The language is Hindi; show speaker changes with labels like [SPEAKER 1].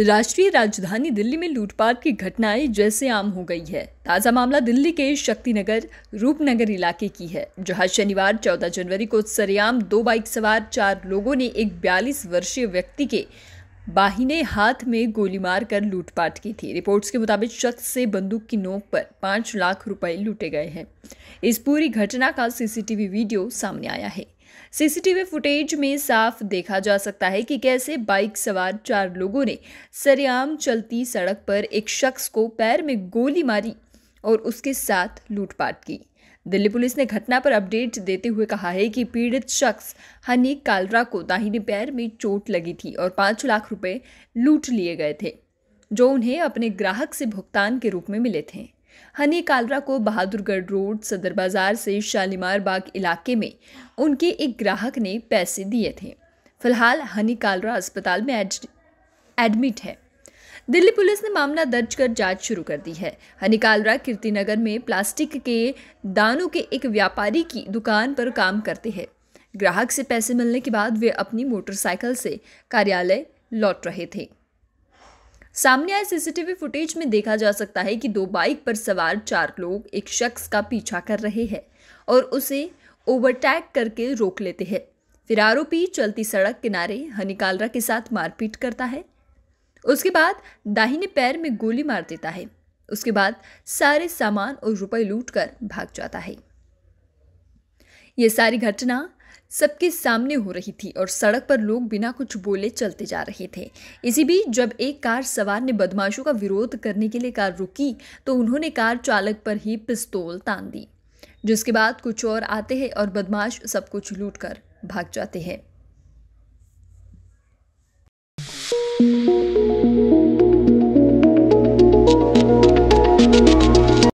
[SPEAKER 1] राष्ट्रीय राजधानी दिल्ली में लूटपाट की घटनाएं जैसे आम हो गई है ताज़ा मामला दिल्ली के शक्तिनगर रूपनगर इलाके की है जहां शनिवार 14 जनवरी को सरेआम दो बाइक सवार चार लोगों ने एक 42 वर्षीय व्यक्ति के ने हाथ में गोली मार कर लूटपाट की थी रिपोर्ट्स के मुताबिक शख्स से बंदूक की नोक पर पाँच लाख रुपए लूटे गए हैं इस पूरी घटना का सीसीटीवी वीडियो सामने आया है सीसीटीवी फुटेज में साफ देखा जा सकता है कि कैसे बाइक सवार चार लोगों ने सरेआम चलती सड़क पर एक शख्स को पैर में गोली मारी और उसके साथ लूटपाट की दिल्ली पुलिस ने घटना पर अपडेट देते हुए कहा है कि पीड़ित शख्स हनी कालरा को दाहिने पैर में चोट लगी थी और पाँच लाख रुपए लूट लिए गए थे जो उन्हें अपने ग्राहक से भुगतान के रूप में मिले थे हनी कालरा को बहादुरगढ़ रोड सदर बाजार से शालीमार बाग इलाके में उनके एक ग्राहक ने पैसे दिए थे फिलहाल हनी कालरा अस्पताल में एडमिट है दिल्ली पुलिस ने मामला दर्ज कर जांच शुरू कर दी है हनिकालरा कीर्तिनगर में प्लास्टिक के दानों के एक व्यापारी की दुकान पर काम करते हैं ग्राहक से पैसे मिलने के बाद वे अपनी मोटरसाइकिल से कार्यालय लौट रहे थे सामने आए सीसीटीवी फुटेज में देखा जा सकता है कि दो बाइक पर सवार चार लोग एक शख्स का पीछा कर रहे हैं और उसे ओवरटैक करके रोक लेते हैं फिर आरोपी चलती सड़क किनारे हनिकालरा के साथ मारपीट करता है उसके बाद दाहिने पैर में गोली मार देता है उसके बाद सारे सामान और रुपए लूटकर भाग जाता है यह सारी घटना सबके सामने हो रही थी और सड़क पर लोग बिना कुछ बोले चलते जा रहे थे इसी बीच जब एक कार सवार ने बदमाशों का विरोध करने के लिए कार रुकी तो उन्होंने कार चालक पर ही पिस्तौल तान दी जिसके बाद कुछ और आते हैं और बदमाश सब कुछ लूट कर भाग जाते हैं